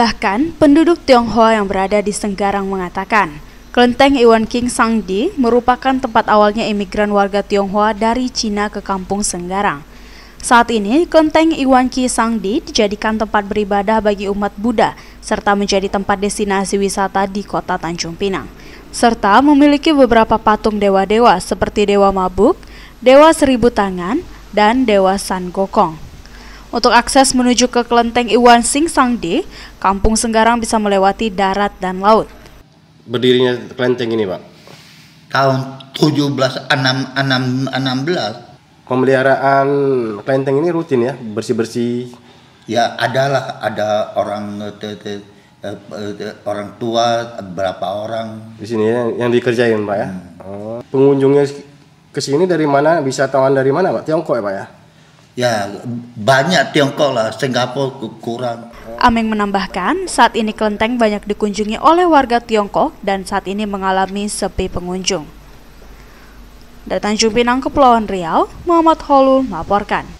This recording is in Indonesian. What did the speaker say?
Bahkan, penduduk Tionghoa yang berada di Senggarang mengatakan, Kelenteng Iwan King Sangdi merupakan tempat awalnya imigran warga Tionghoa dari Cina ke kampung Senggarang. Saat ini, kelenteng Iwan Ki Sangdi dijadikan tempat beribadah bagi umat Buddha serta menjadi tempat destinasi wisata di kota Tanjung Pinang. Serta memiliki beberapa patung dewa-dewa seperti Dewa Mabuk, Dewa Seribu Tangan, dan Dewa San Gokong. Untuk akses menuju ke kelenteng Iwan Sing Sangde, Kampung Senggarang bisa melewati darat dan laut. Berdirinya kelenteng ini, Pak? Tahun belas. Pemeliharaan kelenteng ini rutin ya, bersih-bersih. Ya, adalah ada orang eh, eh, orang tua berapa orang di sini yang, yang dikerjain pak ya hmm. oh. pengunjungnya ke sini dari mana bisa tahuan dari mana pak Tiongkok ya pak ya ya banyak Tiongkok lah, Singapura kurang. Ameng menambahkan, saat ini kelenteng banyak dikunjungi oleh warga Tiongkok dan saat ini mengalami sepi pengunjung. Dari Tanjung Pinang, Kepulauan Riau, Muhammad Holul melaporkan.